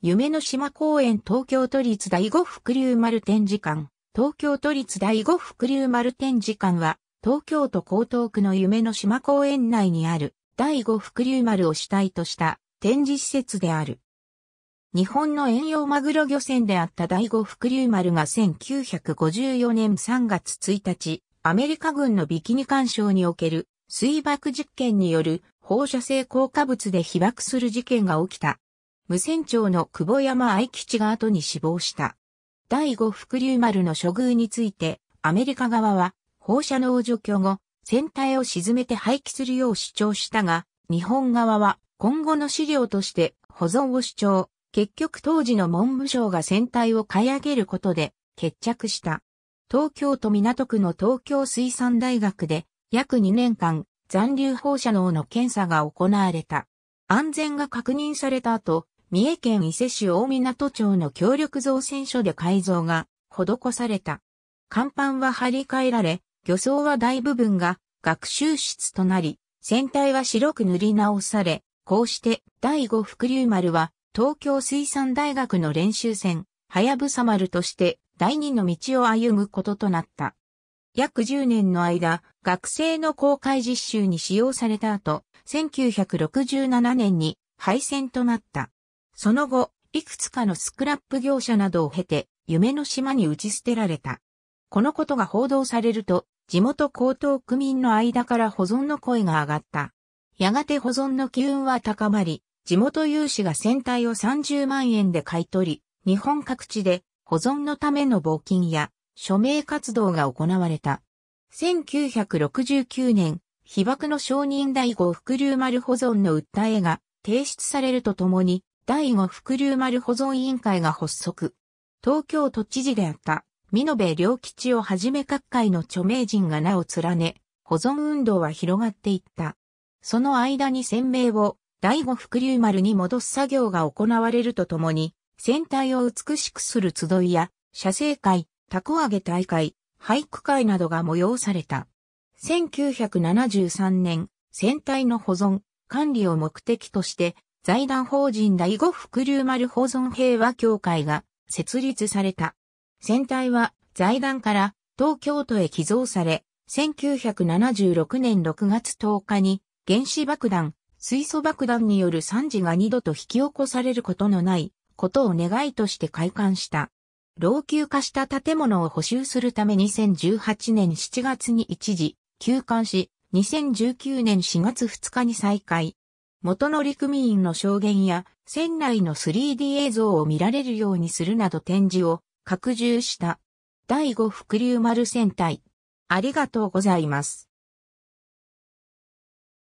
夢の島公園東京都立第五福竜丸展示館。東京都立第五福竜丸展示館は、東京都江東区の夢の島公園内にある第五福竜丸を主体とした展示施設である。日本の遠洋マグロ漁船であった第五福竜丸が1954年3月1日、アメリカ軍のビキニ干渉における水爆実験による放射性効果物で被爆する事件が起きた無線長の久保山愛吉が後に死亡した。第五福竜丸の処遇について、アメリカ側は、放射能除去後、船体を沈めて廃棄するよう主張したが、日本側は今後の資料として保存を主張。結局当時の文部省が船体を買い上げることで決着した。東京都港区の東京水産大学で約2年間残留放射能の検査が行われた。安全が確認された後、三重県伊勢市大港町の協力造船所で改造が施された。甲板は張り替えられ、漁装は大部分が学習室となり、船体は白く塗り直され、こうして第五福竜丸は東京水産大学の練習船、はやぶさ丸として第二の道を歩むこととなった。約10年の間、学生の公開実習に使用された後、1967年に廃船となった。その後、いくつかのスクラップ業者などを経て、夢の島に打ち捨てられた。このことが報道されると、地元高等区民の間から保存の声が上がった。やがて保存の機運は高まり、地元有志が船体を30万円で買い取り、日本各地で保存のための募金や署名活動が行われた。1969年、被爆の承認第5福竜丸保存の訴えが提出されるとともに、第五福竜丸保存委員会が発足。東京都知事であった、美濃部良吉をはじめ各界の著名人が名を連ね、保存運動は広がっていった。その間に船名を第五福竜丸に戻す作業が行われるとともに、船体を美しくする集いや、写生会、凧揚げ大会、俳句会などが催された。1973年、船体の保存、管理を目的として、財団法人第五福竜丸保存平和協会が設立された。船体は財団から東京都へ寄贈され、1976年6月10日に原子爆弾、水素爆弾による惨事が二度と引き起こされることのないことを願いとして開館した。老朽化した建物を補修するため2018年7月に一時休館し、2019年4月2日に再開。元乗組員の証言や船内の 3D 映像を見られるようにするなど展示を拡充した。第5福竜丸船隊。ありがとうございます。